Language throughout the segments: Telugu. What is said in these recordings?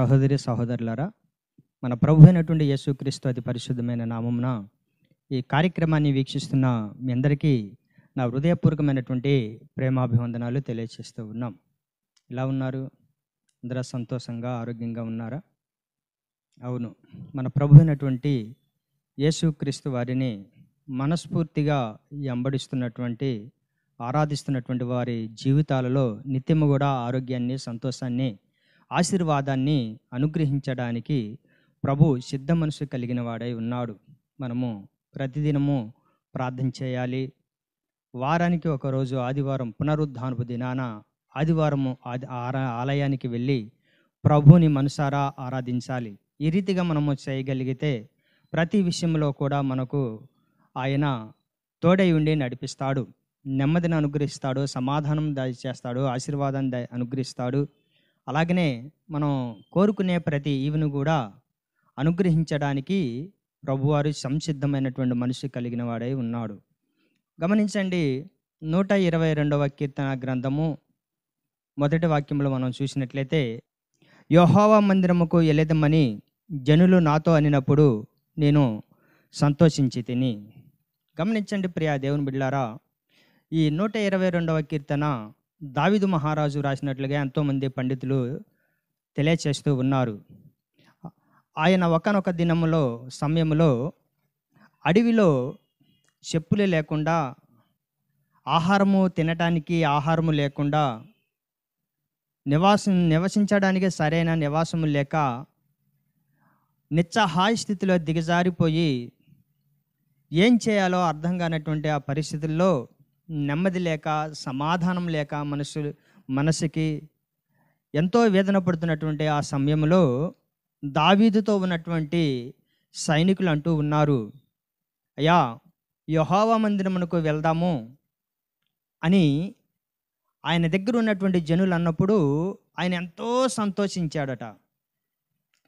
సహోదరి సహోదరులారా మన ప్రభు అయినటువంటి యేసుక్రీస్తు అతి పరిశుద్ధమైన నామమున ఈ కార్యక్రమాన్ని వీక్షిస్తున్న మీ అందరికీ నా హృదయపూర్వకమైనటువంటి ప్రేమాభివందనాలు తెలియజేస్తూ ఉన్నాం ఎలా ఉన్నారు అందరూ సంతోషంగా ఆరోగ్యంగా ఉన్నారా అవును మన ప్రభు అయినటువంటి యేసుక్రీస్తు వారిని మనస్ఫూర్తిగా ఎంబడిస్తున్నటువంటి ఆరాధిస్తున్నటువంటి వారి జీవితాలలో నిత్యము కూడా ఆరోగ్యాన్ని సంతోషాన్ని ఆశీర్వాదాన్ని అనుగ్రహించడానికి ప్రభు సిద్ధ మనసు కలిగిన వాడై ఉన్నాడు మనము ప్రతిదినము ప్రార్థన చేయాలి వారానికి ఒకరోజు ఆదివారం పునరుద్ధానపు దినాన ఆదివారము ఆది ఆలయానికి వెళ్ళి ప్రభుని మనసారా ఆరాధించాలి ఈ రీతిగా మనము చేయగలిగితే ప్రతి విషయంలో కూడా మనకు ఆయన తోడై ఉండి నడిపిస్తాడు నెమ్మదిని అనుగ్రహిస్తాడు సమాధానం దయచేస్తాడు ఆశీర్వాదాన్ని అనుగ్రహిస్తాడు అలాగనే మనం కోరుకునే ప్రతి ఈవెను కూడా అనుగ్రహించడానికి ప్రభువారు సంసిద్ధమైనటువంటి మనిషి కలిగిన వాడై ఉన్నాడు గమనించండి నూట ఇరవై రెండవ కీర్తన గ్రంథము మొదటి వాక్యంలో మనం చూసినట్లయితే యోహోవా మందిరముకు ఎలెదమని జనులు నాతో అనినప్పుడు నేను సంతోషించి తిని గమనించండి ప్రియా దేవుని బిడ్లారా ఈ నూట ఇరవై రెండవ కీర్తన దావిదు మహారాజు రాసినట్లుగా ఎంతోమంది పండితులు తెలియచేస్తూ ఉన్నారు ఆయన ఒకనొక దినములో సమయంలో అడవిలో చెప్పులే లేకుండా ఆహారము తినటానికి ఆహారము లేకుండా నివాసం నివసించడానికి సరైన నివాసము లేక నిత్యహాయి స్థితిలో దిగజారిపోయి ఏం చేయాలో అర్థం కానటువంటి ఆ పరిస్థితుల్లో నెమ్మది లేక సమాధానం లేక మనసు మనసుకి ఎంతో వేదన పడుతున్నటువంటి ఆ సమయంలో దావీదుతో ఉన్నటువంటి సైనికులు అంటూ ఉన్నారు అయ్యా యహోవా మందిరమునకు వెళ్దాము అని ఆయన దగ్గర ఉన్నటువంటి జనులు అన్నప్పుడు ఆయన ఎంతో సంతోషించాడట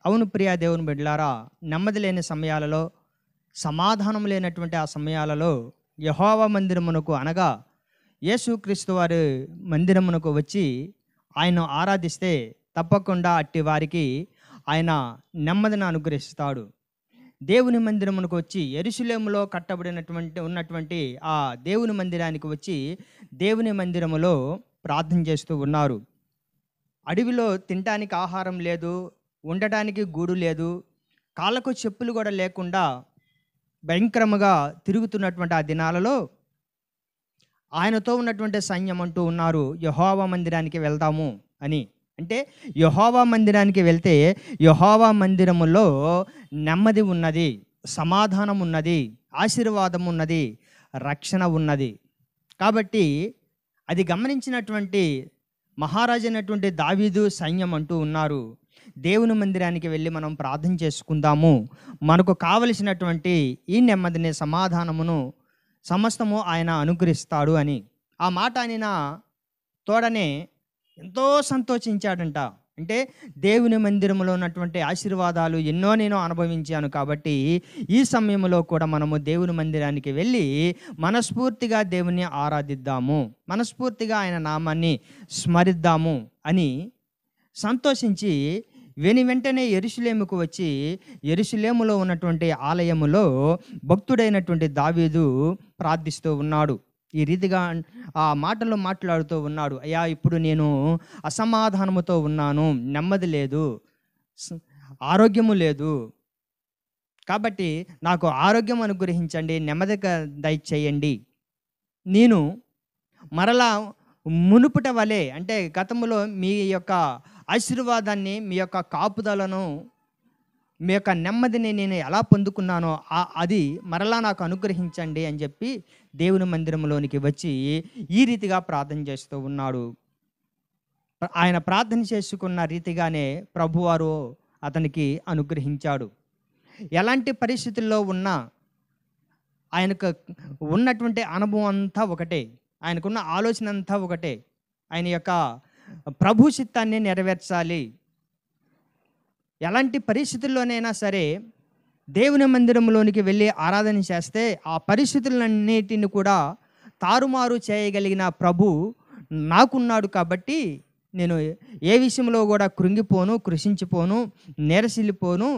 అవును ప్రియా దేవుని బిడ్లారా నెమ్మది లేని సమయాలలో సమాధానం లేనటువంటి ఆ సమయాలలో యహోవ మందిరమునకు అనగా యేసుక్రీస్తు వారి మందిరమునకు వచ్చి ఆయన ఆరాధిస్తే తప్పకుండా అట్టి వారికి ఆయన నెమ్మదిని అనుగ్రహిస్తాడు దేవుని మందిరమునకు వచ్చి ఎరుశలేములో కట్టబడినటువంటి ఉన్నటువంటి ఆ దేవుని మందిరానికి వచ్చి దేవుని మందిరములో ప్రార్థన చేస్తూ ఉన్నారు అడవిలో తినటానికి ఆహారం లేదు ఉండటానికి గూడు లేదు కాళ్ళకు చెప్పులు కూడా లేకుండా భయంకరముగా తిరుగుతున్నటువంటి ఆ దినాలలో ఆయనతో ఉన్నటువంటి సైన్యం అంటూ ఉన్నారు యహోవా మందిరానికి వెళ్దాము అని అంటే యహోవా మందిరానికి వెళ్తే యహోవా మందిరములో నెమ్మది ఉన్నది సమాధానం ఉన్నది ఆశీర్వాదం ఉన్నది రక్షణ ఉన్నది కాబట్టి అది గమనించినటువంటి మహారాజైనటువంటి దావీదు సైన్యం అంటూ ఉన్నారు దేవుని మందిరానికి వెళ్ళి మనం ప్రార్థన చేసుకుందాము మనకు కావలసినటువంటి ఈ నెమ్మదిని సమాధానమును సమస్తము ఆయన అనుగ్రహిస్తాడు అని ఆ మాట ఆయన తోడనే ఎంతో సంతోషించాడంట అంటే దేవుని మందిరంలో ఉన్నటువంటి ఆశీర్వాదాలు ఎన్నో నేను అనుభవించాను కాబట్టి ఈ సమయంలో కూడా మనము దేవుని మందిరానికి వెళ్ళి మనస్ఫూర్తిగా దేవుని ఆరాధిద్దాము మనస్ఫూర్తిగా ఆయన నామాన్ని స్మరిద్దాము అని సంతోషించి విని వెంటనే ఎరుసలేముకు వచ్చి ఎరుసలేములో ఉన్నటువంటి ఆలయములో భక్తుడైనటువంటి దావీదు ప్రార్థిస్తూ ఉన్నాడు ఈ రీతిగా ఆ మాటలు మాట్లాడుతూ ఉన్నాడు అయ్యా ఇప్పుడు నేను అసమాధానముతో ఉన్నాను నెమ్మది లేదు ఆరోగ్యము లేదు కాబట్టి నాకు ఆరోగ్యం అనుగ్రహించండి నెమ్మది దయచేయండి నేను మరలా మునుపుట వలె అంటే గతంలో మీ యొక్క ఆశీర్వాదాన్ని మీ యొక్క కాపుదలను మీ యొక్క నెమ్మదిని నేను ఎలా పొందుకున్నానో అది మరలా నాకు అనుగ్రహించండి అని చెప్పి దేవుని మందిరంలోనికి వచ్చి ఈ రీతిగా ప్రార్థన చేస్తూ ఉన్నాడు ఆయన ప్రార్థన చేసుకున్న రీతిగానే ప్రభువారు అతనికి అనుగ్రహించాడు ఎలాంటి పరిస్థితుల్లో ఉన్నా ఆయనకు ఉన్నటువంటి అనుభవం అంతా ఒకటే ఆయనకున్న ఆలోచన అంతా ఒకటే ఆయన యొక్క ప్రభు చిత్తాన్ని నెరవేర్చాలి ఎలాంటి పరిస్థితుల్లోనైనా సరే దేవుని మందిరంలోనికి వెళ్ళి ఆరాధన చేస్తే ఆ పరిస్థితులన్నిటిని కూడా తారుమారు చేయగలిగిన ప్రభు నాకున్నాడు కాబట్టి నేను ఏ విషయంలో కూడా కృంగిపోను కృషించిపోను నిరసిల్లిపోను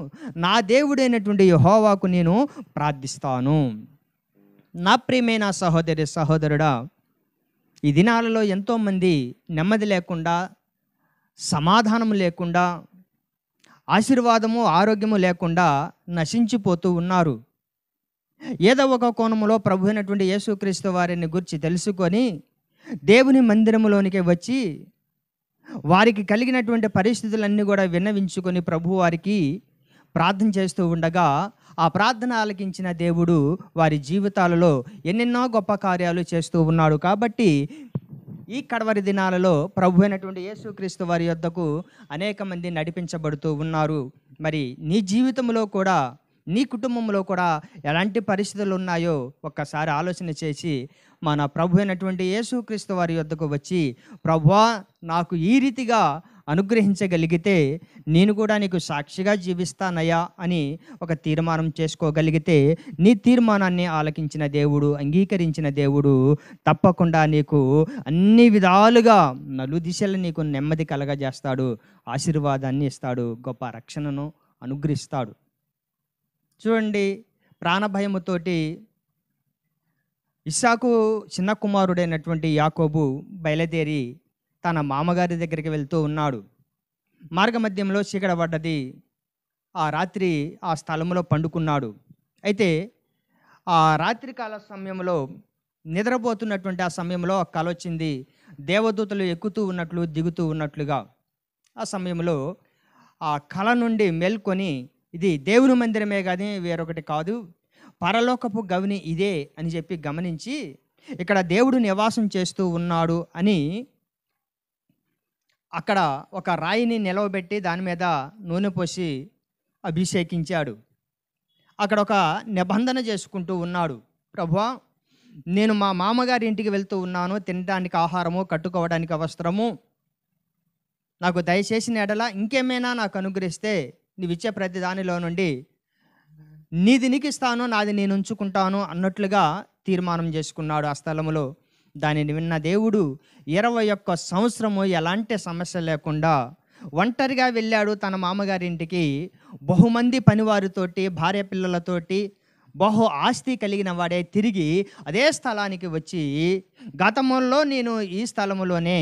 నా దేవుడైనటువంటి యహోవాకు నేను ప్రార్థిస్తాను నా ప్రియమైన సహోదరి సహోదరుడా ఈ దినాలలో ఎంతోమంది నెమ్మది లేకుండా సమాధానం లేకుండా ఆశీర్వాదము ఆరోగ్యము లేకుండా నశించిపోతూ ఉన్నారు ఏదో ఒక కోణంలో ప్రభు అయినటువంటి యేసుక్రీస్తు వారిని గురించి తెలుసుకొని దేవుని మందిరములోనికి వచ్చి వారికి కలిగినటువంటి పరిస్థితులన్నీ కూడా విన్నవించుకొని ప్రభు వారికి ప్రార్థన చేస్తూ ఉండగా ఆ ప్రార్థన ఆలకించిన దేవుడు వారి జీవితాలలో ఎన్నెన్నో గొప్ప కార్యాలు చేస్తూ ఉన్నాడు కాబట్టి ఈ కడవరి దినాలలో ప్రభు అయినటువంటి యేసుక్రీస్తు వారి యొద్దకు అనేక మంది నడిపించబడుతూ ఉన్నారు మరి నీ జీవితంలో కూడా నీ కుటుంబంలో కూడా ఎలాంటి పరిస్థితులు ఉన్నాయో ఒక్కసారి ఆలోచన చేసి మన ప్రభు అయినటువంటి యేసుక్రీస్తు వారి యొద్దకు వచ్చి ప్రభు నాకు ఈ రీతిగా అనుగ్రహించగలిగితే నేను కూడా నీకు సాక్షిగా జీవిస్తానయ్యా అని ఒక తీర్మానం చేసుకోగలిగితే నీ తీర్మానాన్ని ఆలకించిన దేవుడు అంగీకరించిన దేవుడు తప్పకుండా నీకు అన్ని విధాలుగా నలు దిశలు నీకు నెమ్మది కలగజేస్తాడు ఆశీర్వాదాన్ని ఇస్తాడు గొప్ప రక్షణను అనుగ్రహిస్తాడు చూడండి ప్రాణభయముతోటి ఇస్సాకు చిన్న కుమారుడైనటువంటి యాకోబు బయలుదేరి తన మామగారి దగ్గరికి వెళ్తూ ఉన్నాడు మార్గమధ్యంలో చీకట పడ్డది ఆ రాత్రి ఆ స్థలంలో పండుకున్నాడు అయితే ఆ రాత్రికాల సమయంలో నిద్రపోతున్నటువంటి ఆ సమయంలో కల వచ్చింది దేవదూతలు ఎక్కుతూ ఉన్నట్లు దిగుతూ ఉన్నట్లుగా ఆ సమయంలో ఆ కళ నుండి మేల్కొని ఇది దేవుని మందిరమే కానీ వేరొకటి కాదు పరలోకపు గవిని ఇదే అని చెప్పి గమనించి ఇక్కడ దేవుడు నివాసం చేస్తూ ఉన్నాడు అని అక్కడ ఒక రాయిని నిలవబెట్టి దాని మీద నూనె పోసి అభిషేకించాడు అక్కడ ఒక నిబంధన చేసుకుంటూ ఉన్నాడు ప్రభా నేను మా మామగారి ఇంటికి వెళ్తూ ఉన్నాను తినడానికి ఆహారము కట్టుకోవడానికి అవసరము నాకు దయచేసిన నెడల ఇంకేమైనా నాకు అనుగ్రహిస్తే నీవిచ్చే ప్రతి దానిలో నుండి నీది నీకు ఇస్తాను నాది నేను ఉంచుకుంటాను అన్నట్లుగా తీర్మానం చేసుకున్నాడు ఆ స్థలంలో దానిని విన్న దేవుడు ఇరవై ఒక్క సంవత్సరము ఎలాంటి సమస్య లేకుండా ఒంటరిగా వెళ్ళాడు తన మామగారింటికి బహుమంది పనివారితోటి భార్య పిల్లలతోటి బహు ఆస్తి కలిగిన వాడే తిరిగి అదే స్థలానికి వచ్చి గతంలో నేను ఈ స్థలంలోనే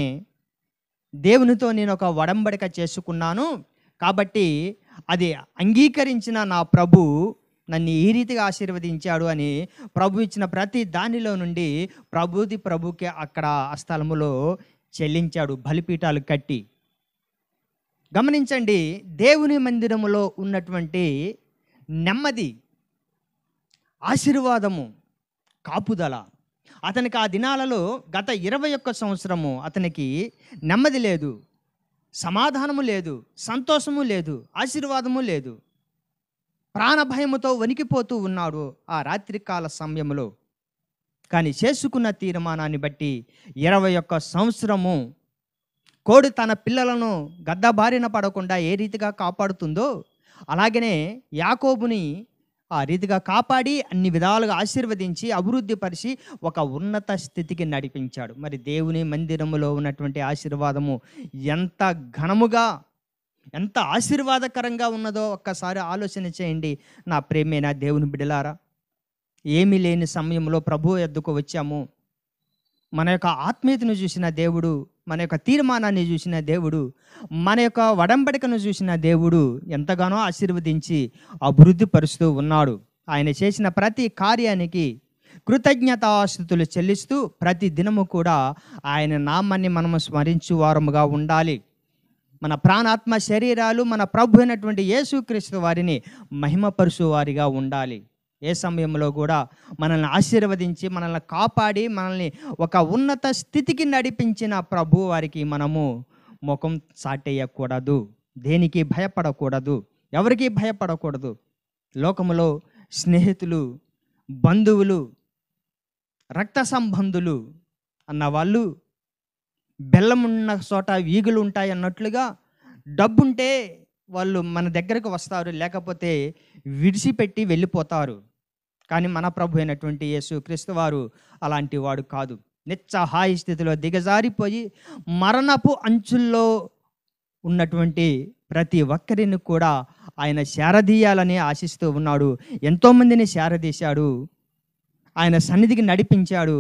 దేవునితో నేను ఒక వడంబడిక చేసుకున్నాను కాబట్టి అది అంగీకరించిన నా ప్రభు నన్ను ఈ రీతిగా ఆశీర్వదించాడు అని ప్రభు ఇచ్చిన ప్రతి దానిలో నుండి ప్రభుది ప్రభుకి అక్కడ ఆ స్థలములో చెల్లించాడు బలిపీఠాలు కట్టి గమనించండి దేవుని మందిరములో ఉన్నటువంటి నెమ్మది ఆశీర్వాదము కాపుదల అతనికి ఆ దినాలలో గత ఇరవై ఒక్క సంవత్సరము అతనికి నెమ్మది లేదు సమాధానము లేదు సంతోషము లేదు ఆశీర్వాదము లేదు ప్రాణభయముతో వణికిపోతూ ఉన్నాడు ఆ రాత్రికాల సమయంలో కానీ చేసుకున్న తీర్మానాన్ని బట్టి ఇరవై ఒక్క సంవత్సరము కోడి తన పిల్లలను గద్దబారిన పడకుండా ఏ రీతిగా కాపాడుతుందో అలాగనే యాకోబుని ఆ రీతిగా కాపాడి అన్ని విధాలుగా ఆశీర్వదించి అభివృద్ధిపరిచి ఒక ఉన్నత స్థితికి నడిపించాడు మరి దేవుని మందిరములో ఉన్నటువంటి ఆశీర్వాదము ఎంత ఘనముగా ఎంత ఆశీర్వాదకరంగా ఉన్నదో ఒక్కసారి ఆలోచన చేయండి నా ప్రేమేనా దేవుని బిడలారా ఏమీ లేని సమయంలో ప్రభు ఎద్దుకు వచ్చాము మన యొక్క ఆత్మీయతను చూసిన దేవుడు మన యొక్క తీర్మానాన్ని చూసిన దేవుడు మన యొక్క వడంబడికను చూసిన దేవుడు ఎంతగానో ఆశీర్వదించి అభివృద్ధి పరుస్తూ ఉన్నాడు ఆయన చేసిన ప్రతి కార్యానికి కృతజ్ఞతాస్థుతులు చెల్లిస్తూ ప్రతి దినము కూడా ఆయన నామాన్ని మనము స్మరించు వారముగా ఉండాలి మన ప్రాణాత్మ శరీరాలు మన ప్రభు అయినటువంటి యేసుక్రీస్తు వారిని మహిమపరుసు వారిగా ఉండాలి ఏ సమయంలో కూడా మనల్ని ఆశీర్వదించి మనల్ని కాపాడి మనల్ని ఒక ఉన్నత స్థితికి నడిపించిన ప్రభు వారికి మనము ముఖం చాటేయకూడదు దేనికి భయపడకూడదు ఎవరికి భయపడకూడదు లోకములో స్నేహితులు బంధువులు రక్త సంబంధులు అన్న వాళ్ళు బెల్లం ఉన్న చోట ఈగులు ఉంటాయి అన్నట్లుగా డబ్బుంటే వాళ్ళు మన దగ్గరకు వస్తారు లేకపోతే విడిచిపెట్టి వెళ్ళిపోతారు కానీ మన ప్రభు అయినటువంటి యేసు క్రీస్తు వారు అలాంటి వాడు కాదు హాయి స్థితిలో దిగజారిపోయి మరణపు అంచుల్లో ఉన్నటువంటి ప్రతి ఒక్కరిని కూడా ఆయన శారదీయాలని ఆశిస్తూ ఉన్నాడు ఎంతోమందిని శారదీశాడు ఆయన సన్నిధికి నడిపించాడు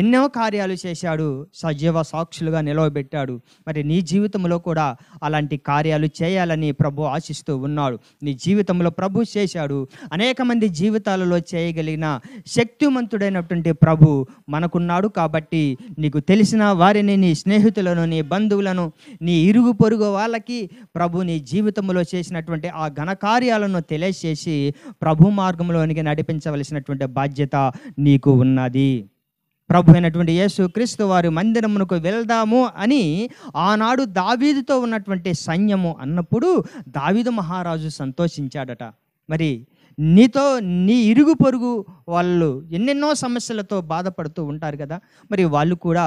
ఎన్నో కార్యాలు చేశాడు సజీవ సాక్షులుగా నిలవబెట్టాడు మరి నీ జీవితంలో కూడా అలాంటి కార్యాలు చేయాలని ప్రభు ఆశిస్తూ ఉన్నాడు నీ జీవితంలో ప్రభు చేశాడు అనేక మంది జీవితాలలో చేయగలిగిన శక్తివంతుడైనటువంటి ప్రభు మనకున్నాడు కాబట్టి నీకు తెలిసిన వారిని నీ స్నేహితులను నీ బంధువులను నీ ఇరుగు పొరుగు వాళ్ళకి ప్రభు నీ జీవితంలో చేసినటువంటి ఆ ఘనకార్యాలను తెలియజేసి ప్రభు మార్గంలోనికి నడిపించవలసినటువంటి బాధ్యత నీకు ఉన్నది ప్రభు అయినటువంటి యేసు క్రీస్తు వారి మందిరమునకు వెళ్దాము అని ఆనాడు దావీదుతో ఉన్నటువంటి సైన్యము అన్నప్పుడు దావీదు మహారాజు సంతోషించాడట మరి నీతో నీ ఇరుగు పొరుగు వాళ్ళు ఎన్నెన్నో సమస్యలతో బాధపడుతూ ఉంటారు కదా మరి వాళ్ళు కూడా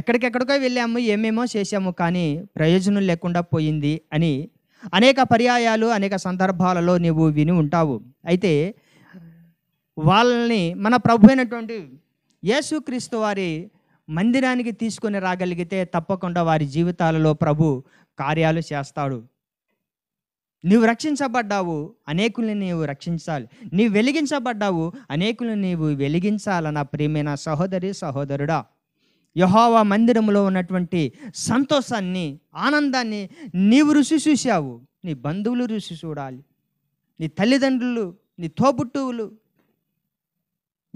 ఎక్కడికెక్కడికో వెళ్ళాము ఏమేమో చేశాము కానీ ప్రయోజనం లేకుండా పోయింది అని అనేక పర్యాయాలు అనేక సందర్భాలలో నీవు విని ఉంటావు అయితే వాళ్ళని మన ప్రభు అయినటువంటి యేసుక్రీస్తు వారి మందిరానికి తీసుకొని రాగలిగితే తప్పకుండా వారి జీవితాలలో ప్రభు కార్యాలు చేస్తాడు నీవు రక్షించబడ్డావు అనేకుల్ని నీవు రక్షించాలి నీవు వెలిగించబడ్డావు అనేకులను నీవు వెలిగించాలన్న ప్రియమైన సహోదరి సహోదరుడా యహోవా మందిరంలో ఉన్నటువంటి సంతోషాన్ని ఆనందాన్ని నీవు రుచి చూశావు నీ బంధువులు రుచి చూడాలి నీ తల్లిదండ్రులు నీ తోబుట్టువులు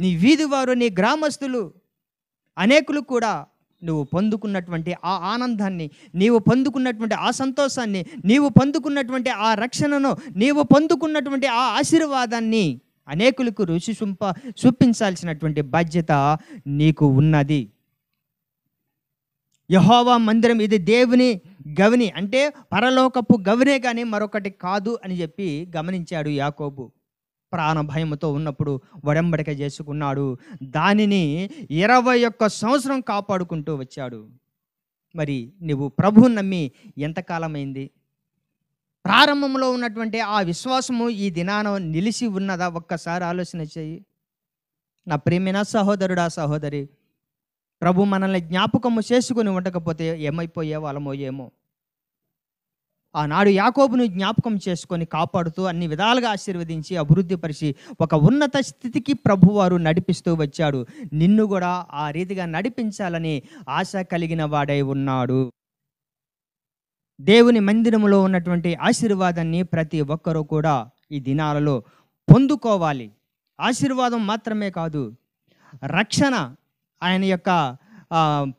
నీ వీధివారు నీ గ్రామస్తులు అనేకులు కూడా నువ్వు పొందుకున్నటువంటి ఆ ఆనందాన్ని నీవు పొందుకున్నటువంటి ఆ సంతోషాన్ని నీవు పొందుకున్నటువంటి ఆ రక్షణను నీవు పొందుకున్నటువంటి ఆ ఆశీర్వాదాన్ని అనేకులకు రుచి చుంప చూపించాల్సినటువంటి బాధ్యత నీకు ఉన్నది యహోవా మందిరం ఇది దేవుని గవిని అంటే పరలోకపు గవినే కానీ మరొకటి కాదు అని చెప్పి గమనించాడు యాకోబు ప్రాణ భయంతో ఉన్నప్పుడు వడంబడిక చేసుకున్నాడు దానిని ఇరవై ఒక్క సంవత్సరం కాపాడుకుంటూ వచ్చాడు మరి నువ్వు ప్రభు నమ్మి ఎంతకాలమైంది ప్రారంభంలో ఉన్నటువంటి ఆ విశ్వాసము ఈ దినాన నిలిచి ఉన్నదా ఒక్కసారి ఆలోచన చేయి నా ప్రేమిన సహోదరుడా సహోదరి ప్రభు మనల్ని జ్ఞాపకము చేసుకుని ఉండకపోతే ఏమైపోయే వాళ్ళమో ఏమో ఆనాడు యాకోబును జ్ఞాపకం చేసుకొని కాపాడుతూ అన్ని విధాలుగా ఆశీర్వదించి అభివృద్ధిపరిచి ఒక ఉన్నత స్థితికి ప్రభువారు నడిపిస్తూ వచ్చాడు నిన్ను కూడా ఆ రీతిగా నడిపించాలని ఆశ కలిగిన వాడై ఉన్నాడు దేవుని మందిరంలో ఉన్నటువంటి ఆశీర్వాదాన్ని ప్రతి ఒక్కరూ కూడా ఈ దినాలలో పొందుకోవాలి ఆశీర్వాదం మాత్రమే కాదు రక్షణ ఆయన యొక్క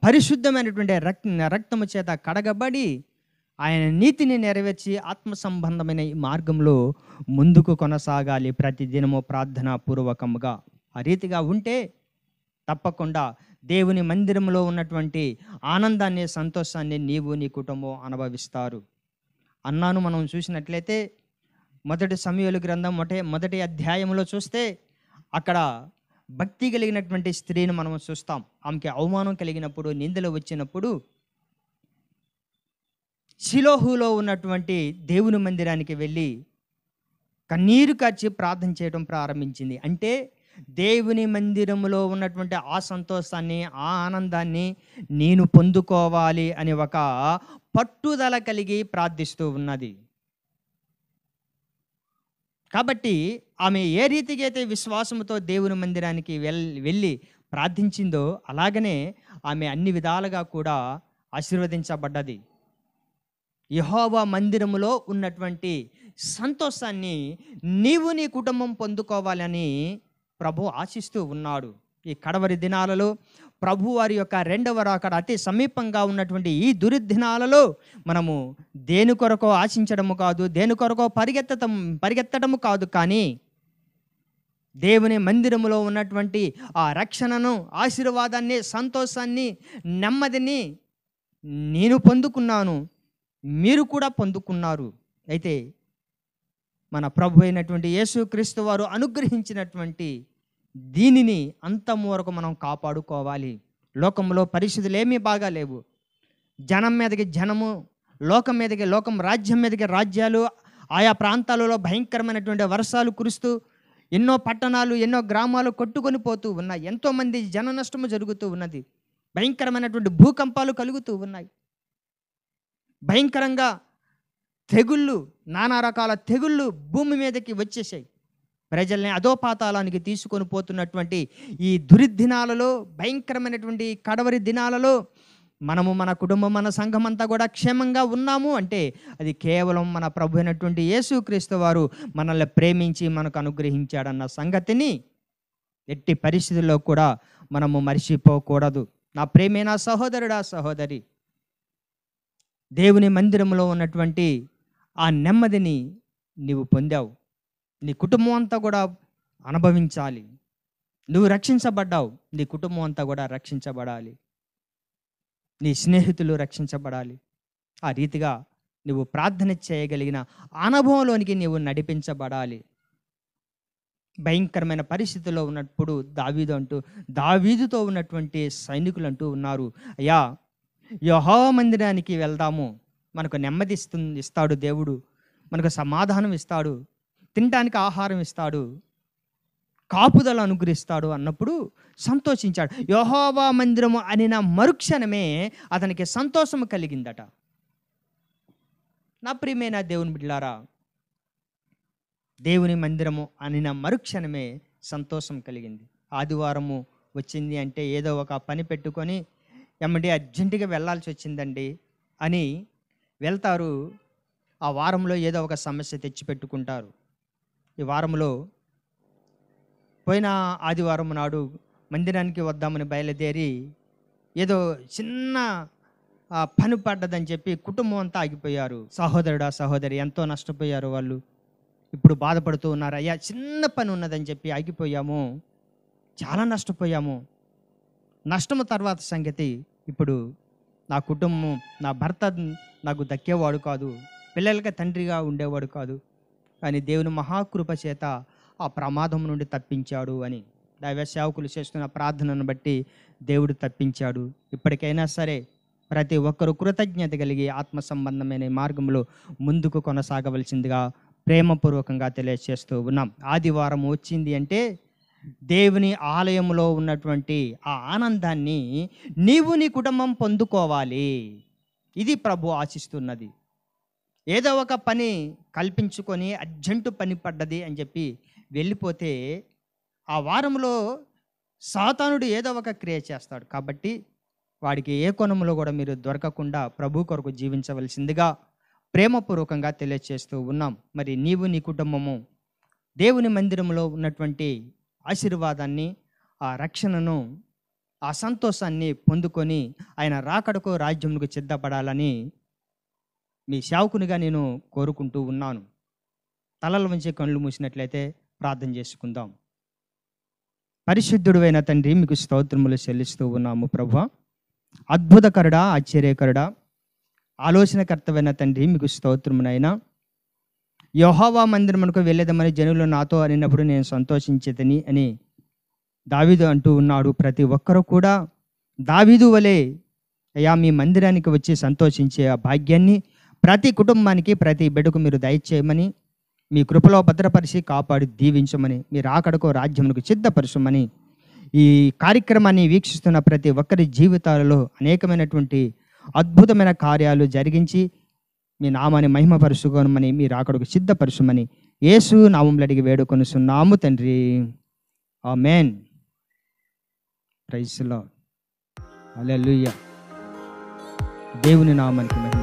పరిశుద్ధమైనటువంటి రక్ రక్తము చేత కడగబడి ఆయన నీతిని నెరవేర్చి ఆత్మ సంబంధమైన ఈ మార్గంలో ముందుకు కొనసాగాలి ప్రతిదినము పూర్వకముగా ఆ రీతిగా ఉంటే తప్పకుండా దేవుని మందిరంలో ఉన్నటువంటి ఆనందాన్ని సంతోషాన్ని నీవు నీ కుటుంబం అనుభవిస్తారు అన్నాను మనం చూసినట్లయితే మొదటి సమయలు గ్రంథం మొటే మొదటి అధ్యాయంలో చూస్తే అక్కడ భక్తి కలిగినటువంటి స్త్రీని మనం చూస్తాం ఆమెకి అవమానం కలిగినప్పుడు నిందలు వచ్చినప్పుడు షిలోహులో ఉన్నటువంటి దేవుని మందిరానికి వెళ్ళి కన్నీరు కార్చి ప్రార్థన చేయడం ప్రారంభించింది అంటే దేవుని మందిరంలో ఉన్నటువంటి ఆ సంతోషాన్ని ఆ ఆనందాన్ని నేను పొందుకోవాలి అని ఒక పట్టుదల కలిగి ప్రార్థిస్తూ ఉన్నది కాబట్టి ఆమె ఏ రీతికి అయితే విశ్వాసంతో దేవుని మందిరానికి వెల్ వెళ్ళి ప్రార్థించిందో అలాగనే ఆమె అన్ని విధాలుగా కూడా ఆశీర్వదించబడ్డది యహోవా మందిరములో ఉన్నటువంటి సంతోషాన్ని నీవు నీ కుటుంబం పొందుకోవాలని ప్రభు ఆశిస్తూ ఉన్నాడు ఈ కడవరి దినాలలో ప్రభు వారి యొక్క రెండవ రాకడ అతి సమీపంగా ఉన్నటువంటి ఈ దురిదినాలలో మనము దేని కొరకో ఆశించడము కాదు దేని కొరకో పరిగెత్తటం పరిగెత్తడము కాదు కానీ దేవుని మందిరములో ఉన్నటువంటి ఆ రక్షణను ఆశీర్వాదాన్ని సంతోషాన్ని నెమ్మదిని నేను పొందుకున్నాను మీరు కూడా పొందుకున్నారు అయితే మన ప్రభు అయినటువంటి యేసుక్రీస్తు వారు అనుగ్రహించినటువంటి దీనిని అంత వరకు మనం కాపాడుకోవాలి లోకంలో పరిస్థితులు ఏమీ బాగా లేవు జనం మీదకి జనము లోకం మీదకి లోకం రాజ్యం మీదకి రాజ్యాలు ఆయా ప్రాంతాలలో భయంకరమైనటువంటి వర్షాలు కురుస్తూ ఎన్నో పట్టణాలు ఎన్నో గ్రామాలు కొట్టుకొని పోతూ ఉన్నాయి ఎంతోమంది జన నష్టము జరుగుతూ ఉన్నది భయంకరమైనటువంటి భూకంపాలు కలుగుతూ ఉన్నాయి భయంకరంగా తెగుళ్ళు నానా రకాల తెగుళ్ళు భూమి మీదకి వచ్చేసాయి ప్రజల్ని అధోపాతాలానికి తీసుకొని పోతున్నటువంటి ఈ దురిదినాలలో భయంకరమైనటువంటి కడవరి దినాలలో మనము మన కుటుంబం మన సంఘం అంతా కూడా క్షేమంగా ఉన్నాము అంటే అది కేవలం మన ప్రభు అయినటువంటి యేసుక్రీస్తు వారు మనల్ని ప్రేమించి మనకు అనుగ్రహించాడన్న సంగతిని ఎట్టి పరిస్థితుల్లో కూడా మనము మర్చిపోకూడదు నా ప్రేమైన సహోదరుడా సహోదరి దేవుని మందిరంలో ఉన్నటువంటి ఆ నెమ్మదిని నీవు పొందావు నీ కుటుంబం అంతా కూడా అనుభవించాలి నువ్వు రక్షించబడ్డావు నీ కుటుంబం అంతా కూడా రక్షించబడాలి నీ స్నేహితులు రక్షించబడాలి ఆ రీతిగా నువ్వు ప్రార్థన చేయగలిగిన అనుభవంలోనికి నీవు నడిపించబడాలి భయంకరమైన పరిస్థితిలో ఉన్నప్పుడు దావీదు అంటూ దావీదుతో ఉన్నటువంటి సైనికులు అంటూ ఉన్నారు అయ్యా యహో మందిరానికి వెళ్దాము మనకు నెమ్మది ఇస్తాడు దేవుడు మనకు సమాధానం ఇస్తాడు తినడానికి ఆహారం ఇస్తాడు కాపుదల అనుగ్రహిస్తాడు అన్నప్పుడు సంతోషించాడు యహోవా మందిరము అనిన మరుక్షణమే అతనికి సంతోషము కలిగిందట నా ప్రియమైన దేవుని బిడ్డారా దేవుని మందిరము అనిన మరుక్షణమే సంతోషం కలిగింది ఆదివారము వచ్చింది అంటే ఏదో ఒక పని పెట్టుకొని ఏమండి అర్జెంటుగా వెళ్ళాల్సి వచ్చిందండి అని వెళ్తారు ఆ వారంలో ఏదో ఒక సమస్య తెచ్చిపెట్టుకుంటారు ఈ వారంలో పోయిన ఆదివారం నాడు మందిరానికి వద్దామని బయలుదేరి ఏదో చిన్న పని పడ్డదని చెప్పి కుటుంబం అంతా ఆగిపోయారు సహోదరుడా సహోదరి ఎంతో నష్టపోయారు వాళ్ళు ఇప్పుడు బాధపడుతూ ఉన్నారు అయ్యా చిన్న పని ఉన్నదని చెప్పి ఆగిపోయాము చాలా నష్టపోయాము నష్టము తర్వాత సంగతి ఇప్పుడు నా కుటుంబం నా భర్త నాకు దక్కేవాడు కాదు పిల్లలకి తండ్రిగా ఉండేవాడు కాదు కానీ దేవుని మహాకృప చేత ఆ ప్రమాదం నుండి తప్పించాడు అని దైవ సేవకులు చేస్తున్న ప్రార్థనను బట్టి దేవుడు తప్పించాడు ఇప్పటికైనా సరే ప్రతి ఒక్కరూ కృతజ్ఞత కలిగి ఆత్మ సంబంధమైన మార్గంలో ముందుకు కొనసాగవలసిందిగా ప్రేమపూర్వకంగా తెలియజేస్తూ ఉన్నాం ఆదివారం వచ్చింది అంటే దేవుని ఆలయంలో ఉన్నటువంటి ఆ ఆనందాన్ని నీవు నీ కుటుంబం పొందుకోవాలి ఇది ప్రభు ఆశిస్తున్నది ఏదో ఒక పని కల్పించుకొని అర్జెంటు పని పడ్డది అని చెప్పి వెళ్ళిపోతే ఆ వారంలో సాతానుడు ఏదో ఒక క్రియ చేస్తాడు కాబట్టి వాడికి ఏ కోణంలో కూడా మీరు దొరకకుండా ప్రభు కొరకు జీవించవలసిందిగా ప్రేమపూర్వకంగా తెలియచేస్తూ ఉన్నాం మరి నీవు నీ కుటుంబము దేవుని మందిరంలో ఉన్నటువంటి ఆశీర్వాదాన్ని ఆ రక్షణను ఆ సంతోషాన్ని పొందుకొని ఆయన రాకడకు రాజ్యములకు సిద్ధపడాలని మీ సేవకునిగా నేను కోరుకుంటూ ఉన్నాను తలల వంచి కళ్ళు మూసినట్లయితే ప్రార్థన చేసుకుందాం పరిశుద్ధుడువైన తండ్రి మీకు స్తోత్రములు చెల్లిస్తూ ఉన్నాము ప్రభు అద్భుతకరుడా ఆశ్చర్యకరుడా ఆలోచనకర్తమైన తండ్రి మీకు స్తోత్రమునైనా యహోవా మందిరమునకు వెళ్ళేదమని జనులు నాతో అనినప్పుడు నేను సంతోషించేదని అని దావీదు అంటూ ఉన్నాడు ప్రతి ఒక్కరూ కూడా దావీదు వలె అయ్యా మీ మందిరానికి వచ్చి సంతోషించే ఆ భాగ్యాన్ని ప్రతి కుటుంబానికి ప్రతి బిడ్డకు మీరు దయచేయమని మీ కృపలో భద్రపరిచి కాపాడి దీవించమని మీరు ఆకడకు రాజ్యమునకు సిద్ధపరచమని ఈ కార్యక్రమాన్ని వీక్షిస్తున్న ప్రతి ఒక్కరి జీవితాలలో అనేకమైనటువంటి అద్భుతమైన కార్యాలు జరిగించి మీ నామాన్ని మహిమపరుచుకోనమని మీ రాకడకు సిద్ధపరచుమని యేసు నామంలో అడిగి సున్నాము తండ్రి ఆ మేన్ ప్రైస్లో అలెలుయ్య దేవుని నామానికి మహిమ